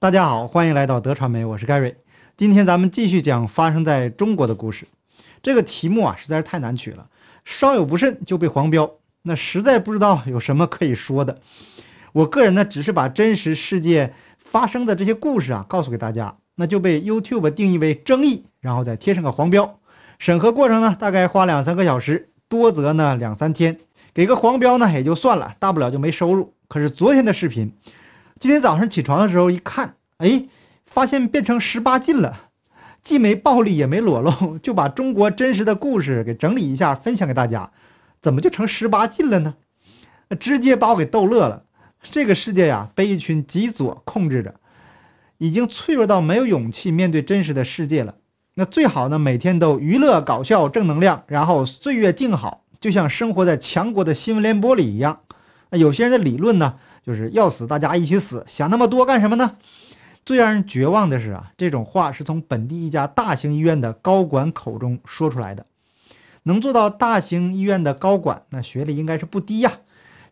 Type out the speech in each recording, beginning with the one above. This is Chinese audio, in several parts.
大家好，欢迎来到德传媒，我是盖瑞。今天咱们继续讲发生在中国的故事。这个题目啊实在是太难取了，稍有不慎就被黄标。那实在不知道有什么可以说的。我个人呢，只是把真实世界发生的这些故事啊告诉给大家，那就被 YouTube 定义为争议，然后再贴上个黄标。审核过程呢，大概花两三个小时，多则呢两三天。给个黄标呢也就算了，大不了就没收入。可是昨天的视频。今天早上起床的时候一看，哎，发现变成十八禁了，既没暴力也没裸露，就把中国真实的故事给整理一下，分享给大家。怎么就成十八禁了呢？直接把我给逗乐了。这个世界呀，被一群极左控制着，已经脆弱到没有勇气面对真实的世界了。那最好呢，每天都娱乐搞笑正能量，然后岁月静好，就像生活在强国的新闻联播里一样。那有些人的理论呢？就是要死，大家一起死，想那么多干什么呢？最让人绝望的是啊，这种话是从本地一家大型医院的高管口中说出来的。能做到大型医院的高管，那学历应该是不低呀，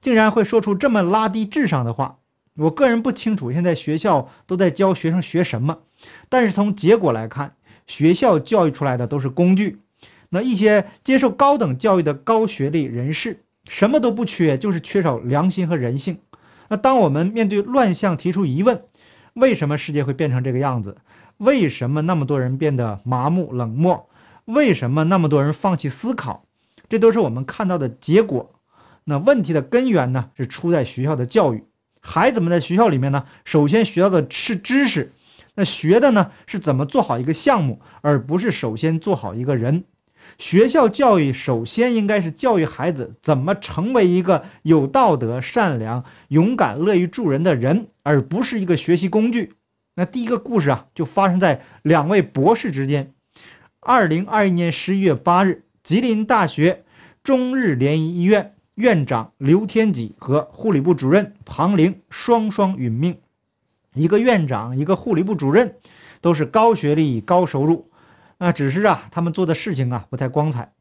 竟然会说出这么拉低智商的话。我个人不清楚现在学校都在教学生学什么，但是从结果来看，学校教育出来的都是工具。那一些接受高等教育的高学历人士，什么都不缺，就是缺少良心和人性。那当我们面对乱象提出疑问，为什么世界会变成这个样子？为什么那么多人变得麻木冷漠？为什么那么多人放弃思考？这都是我们看到的结果。那问题的根源呢？是出在学校的教育。孩子们在学校里面呢，首先学到的是知识，那学的呢，是怎么做好一个项目，而不是首先做好一个人。学校教育首先应该是教育孩子怎么成为一个有道德、善良、勇敢、乐于助人的人，而不是一个学习工具。那第一个故事啊，就发生在两位博士之间。二零二一年十一月八日，吉林大学中日联谊医院院长刘天戟和护理部主任庞玲双双殒命。一个院长，一个护理部主任，都是高学历、高收入。啊，只是啊，他们做的事情啊不太光彩。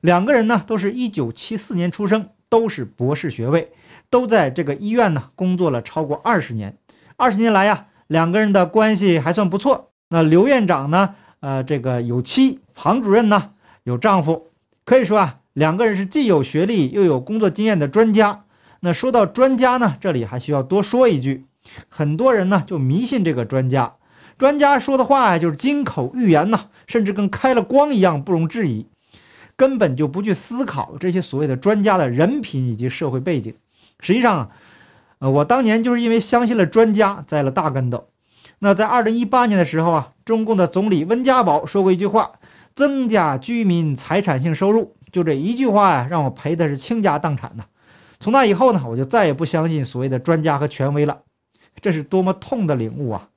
两个人呢，都是一九七四年出生，都是博士学位，都在这个医院呢工作了超过二十年。二十年来呀，两个人的关系还算不错。那刘院长呢，呃，这个有妻；庞主任呢，有丈夫。可以说啊，两个人是既有学历又有工作经验的专家。那说到专家呢，这里还需要多说一句：很多人呢就迷信这个专家，专家说的话呀，就是金口玉言呐。甚至跟开了光一样，不容置疑，根本就不去思考这些所谓的专家的人品以及社会背景。实际上啊，呃，我当年就是因为相信了专家，栽了大跟头。那在二零一八年的时候啊，中共的总理温家宝说过一句话：“增加居民财产性收入。”就这一句话呀，让我赔的是倾家荡产呐。从那以后呢，我就再也不相信所谓的专家和权威了。这是多么痛的领悟啊！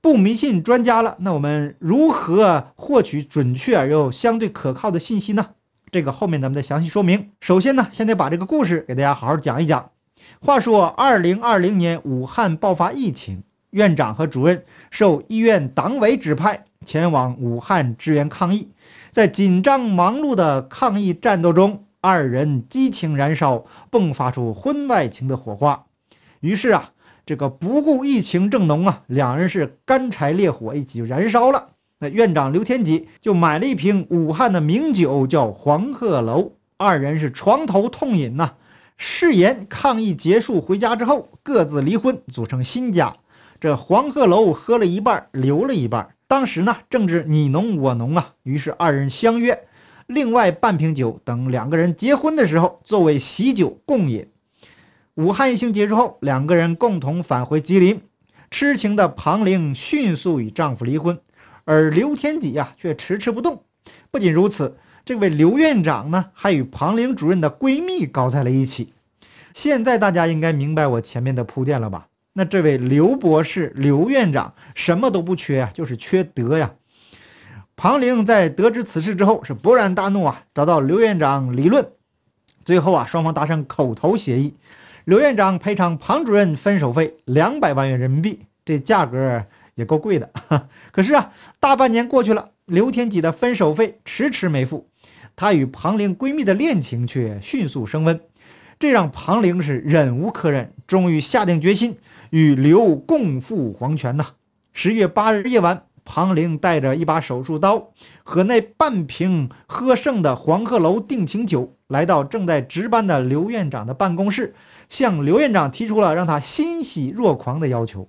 不迷信专家了，那我们如何获取准确而又相对可靠的信息呢？这个后面咱们再详细说明。首先呢，先得把这个故事给大家好好讲一讲。话说，二零二零年武汉爆发疫情，院长和主任受医院党委指派前往武汉支援抗疫。在紧张忙碌的抗疫战斗中，二人激情燃烧，迸发出婚外情的火花。于是啊。这个不顾疫情正浓啊，两人是干柴烈火一起燃烧了。那院长刘天吉就买了一瓶武汉的名酒，叫黄鹤楼。二人是床头痛饮呐，誓言抗疫结束回家之后各自离婚，组成新家。这黄鹤楼喝了一半，留了一半。当时呢，正值你侬我侬啊，于是二人相约，另外半瓶酒等两个人结婚的时候作为喜酒共饮。武汉疫情结束后，两个人共同返回吉林。痴情的庞玲迅速与丈夫离婚，而刘天戟啊却迟迟不动。不仅如此，这位刘院长呢还与庞玲主任的闺蜜搞在了一起。现在大家应该明白我前面的铺垫了吧？那这位刘博士、刘院长什么都不缺呀，就是缺德呀！庞玲在得知此事之后是勃然大怒啊，找到刘院长理论。最后啊，双方达成口头协议。刘院长赔偿庞主任分手费两百万元人民币，这价格也够贵的。可是啊，大半年过去了，刘天吉的分手费迟迟没付，他与庞玲闺蜜的恋情却迅速升温，这让庞玲是忍无可忍，终于下定决心与刘共赴黄泉呐。十月八日夜晚。庞玲带着一把手术刀和那半瓶喝剩的黄鹤楼定情酒，来到正在值班的刘院长的办公室，向刘院长提出了让他欣喜若狂的要求：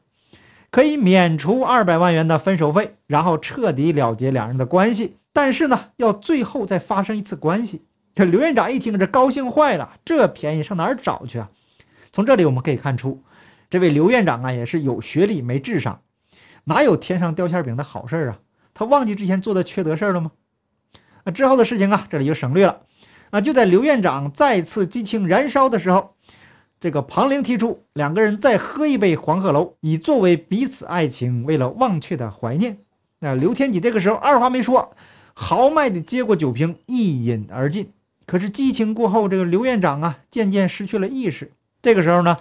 可以免除二百万元的分手费，然后彻底了结两人的关系。但是呢，要最后再发生一次关系。这刘院长一听，这高兴坏了，这便宜上哪儿找去啊？从这里我们可以看出，这位刘院长啊，也是有学历没智商。哪有天上掉馅饼的好事儿啊？他忘记之前做的缺德事儿了吗？啊，之后的事情啊，这里就省略了。啊，就在刘院长再次激情燃烧的时候，这个庞玲提出两个人再喝一杯黄鹤楼，以作为彼此爱情为了忘却的怀念。那刘天启这个时候二话没说，豪迈的接过酒瓶，一饮而尽。可是激情过后，这个刘院长啊，渐渐失去了意识。这个时候呢，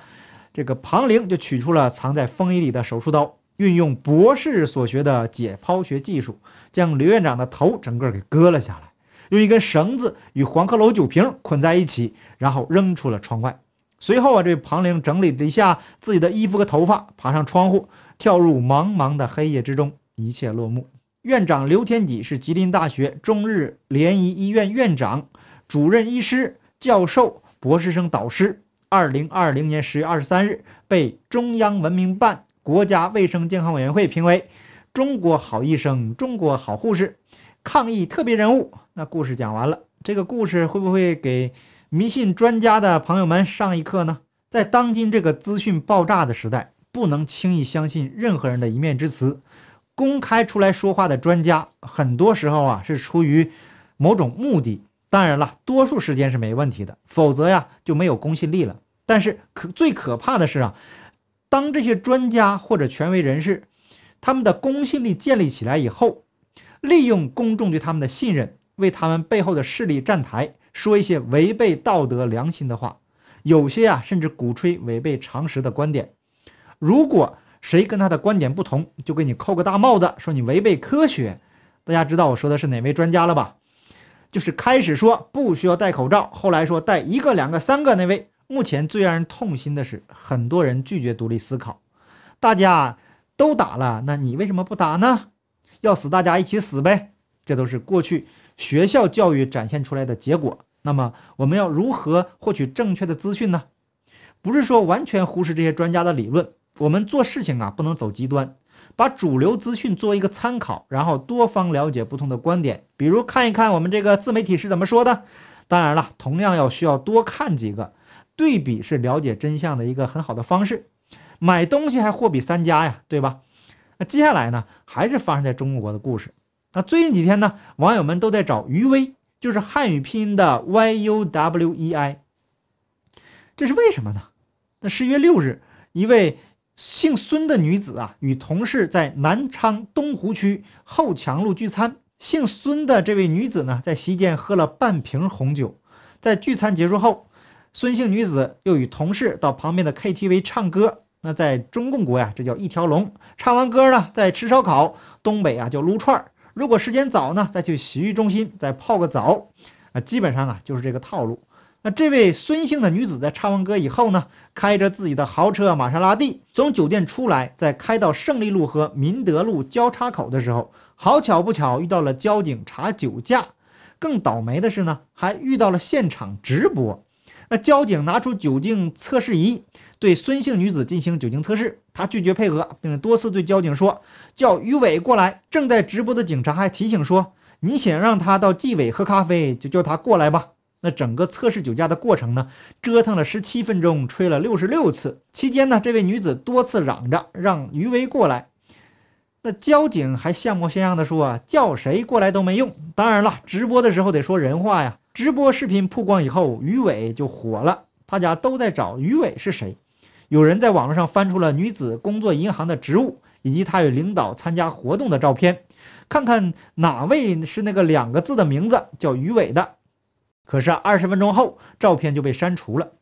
这个庞玲就取出了藏在风衣里的手术刀。运用博士所学的解剖学技术，将刘院长的头整个给割了下来，用一根绳子与黄鹤楼酒瓶捆在一起，然后扔出了窗外。随后啊，这庞玲整理了一下自己的衣服和头发，爬上窗户，跳入茫茫的黑夜之中，一切落幕。院长刘天底是吉林大学中日联谊医院院长、主任医师、教授、博士生导师。二零二零年十月二十三日，被中央文明办。国家卫生健康委员会评为中国好医生、中国好护士、抗疫特别人物。那故事讲完了，这个故事会不会给迷信专家的朋友们上一课呢？在当今这个资讯爆炸的时代，不能轻易相信任何人的一面之词。公开出来说话的专家，很多时候啊是出于某种目的。当然了，多数时间是没问题的，否则呀就没有公信力了。但是可最可怕的是啊。当这些专家或者权威人士，他们的公信力建立起来以后，利用公众对他们的信任，为他们背后的势力站台，说一些违背道德良心的话，有些啊甚至鼓吹违背常识的观点。如果谁跟他的观点不同，就给你扣个大帽子，说你违背科学。大家知道我说的是哪位专家了吧？就是开始说不需要戴口罩，后来说戴一个、两个、三个那位。目前最让人痛心的是，很多人拒绝独立思考，大家都打了，那你为什么不打呢？要死大家一起死呗！这都是过去学校教育展现出来的结果。那么我们要如何获取正确的资讯呢？不是说完全忽视这些专家的理论，我们做事情啊不能走极端，把主流资讯作为一个参考，然后多方了解不同的观点，比如看一看我们这个自媒体是怎么说的。当然了，同样要需要多看几个。对比是了解真相的一个很好的方式，买东西还货比三家呀，对吧？那接下来呢，还是发生在中国的故事。那最近几天呢，网友们都在找余威，就是汉语拼音的 Y U W E I，这是为什么呢？那十一月六日，一位姓孙的女子啊，与同事在南昌东湖区后墙路聚餐。姓孙的这位女子呢，在席间喝了半瓶红酒，在聚餐结束后。孙姓女子又与同事到旁边的 KTV 唱歌，那在中共国呀，这叫一条龙。唱完歌呢，再吃烧烤，东北啊叫撸串儿。如果时间早呢，再去洗浴中心再泡个澡，啊，基本上啊就是这个套路。那这位孙姓的女子在唱完歌以后呢，开着自己的豪车玛莎拉蒂从酒店出来，在开到胜利路和民德路交叉口的时候，好巧不巧遇到了交警查酒驾，更倒霉的是呢，还遇到了现场直播。那交警拿出酒精测试仪，对孙姓女子进行酒精测试，她拒绝配合，并多次对交警说：“叫于伟过来。”正在直播的警察还提醒说：“你想让他到纪委喝咖啡，就叫他过来吧。”那整个测试酒驾的过程呢，折腾了十七分钟，吹了六十六次。期间呢，这位女子多次嚷着让于伟过来。那交警还像模像样的说：“叫谁过来都没用。”当然了，直播的时候得说人话呀。直播视频曝光以后，于伟就火了，大家都在找于伟是谁。有人在网络上翻出了女子工作银行的职务以及她与领导参加活动的照片，看看哪位是那个两个字的名字叫于伟的。可是二十分钟后，照片就被删除了。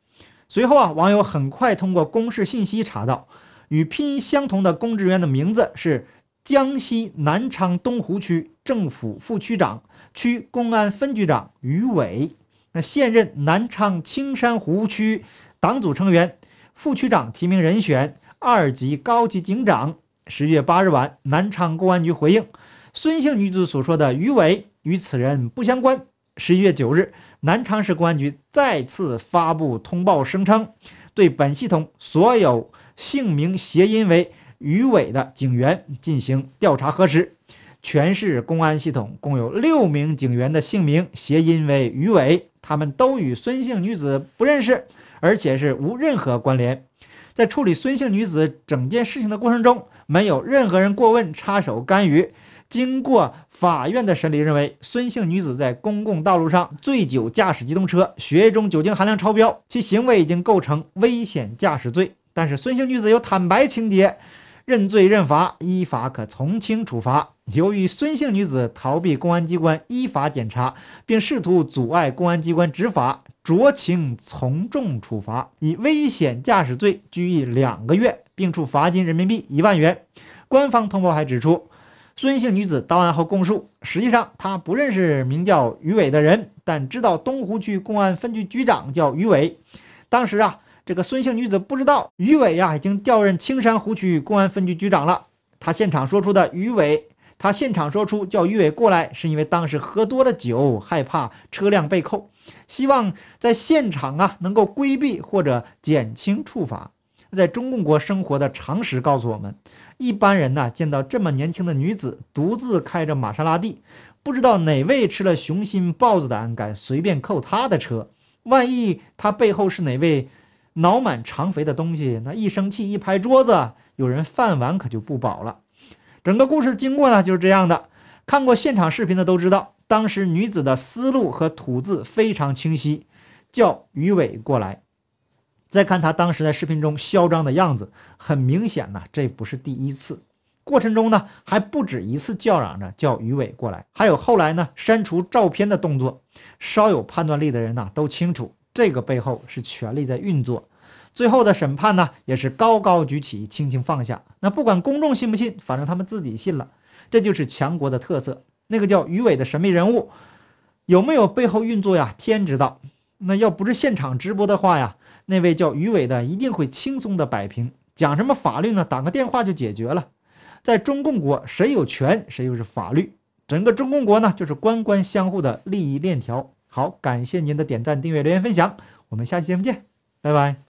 随后啊，网友很快通过公示信息查到，与拼音相同的公职员的名字是江西南昌东湖区政府副区长。区公安分局长于伟，那现任南昌青山湖区党组成员、副区长提名人选，二级高级警长。十一月八日晚，南昌公安局回应，孙姓女子所说的于伟与此人不相关。十一月九日，南昌市公安局再次发布通报，声称对本系统所有姓名谐音为于伟的警员进行调查核实。全市公安系统共有六名警员的姓名谐音为“于伟”，他们都与孙姓女子不认识，而且是无任何关联。在处理孙姓女子整件事情的过程中，没有任何人过问、插手、干预。经过法院的审理，认为孙姓女子在公共道路上醉酒驾驶机动车，血液中酒精含量超标，其行为已经构成危险驾驶罪。但是孙姓女子有坦白情节，认罪认罚，依法可从轻处罚。由于孙姓女子逃避公安机关依法检查，并试图阻碍公安机关执法，酌情从重处罚，以危险驾驶罪拘役两个月，并处罚金人民币一万元。官方通报还指出，孙姓女子到案后供述，实际上她不认识名叫于伟的人，但知道东湖区公安分局局长叫于伟。当时啊，这个孙姓女子不知道于伟呀已经调任青山湖区公安分局局长了。她现场说出的于伟。他现场说出叫于伟过来，是因为当时喝多了酒，害怕车辆被扣，希望在现场啊能够规避或者减轻处罚。在中共国生活的常识告诉我们，一般人呢见到这么年轻的女子独自开着玛莎拉蒂，不知道哪位吃了雄心豹子胆敢随便扣她的车，万一他背后是哪位脑满肠肥的东西，那一生气一拍桌子，有人饭碗可就不保了。整个故事的经过呢，就是这样的。看过现场视频的都知道，当时女子的思路和吐字非常清晰，叫鱼伟过来。再看她当时在视频中嚣张的样子，很明显呢，这不是第一次。过程中呢，还不止一次叫嚷着叫鱼伟过来。还有后来呢，删除照片的动作，稍有判断力的人呢，都清楚这个背后是权力在运作。最后的审判呢，也是高高举起，轻轻放下。那不管公众信不信，反正他们自己信了。这就是强国的特色。那个叫于伟的神秘人物，有没有背后运作呀？天知道。那要不是现场直播的话呀，那位叫于伟的一定会轻松的摆平。讲什么法律呢？打个电话就解决了。在中共国，谁有权谁就是法律。整个中共国呢，就是官官相护的利益链条。好，感谢您的点赞、订阅、留言、分享。我们下期节目见，拜拜。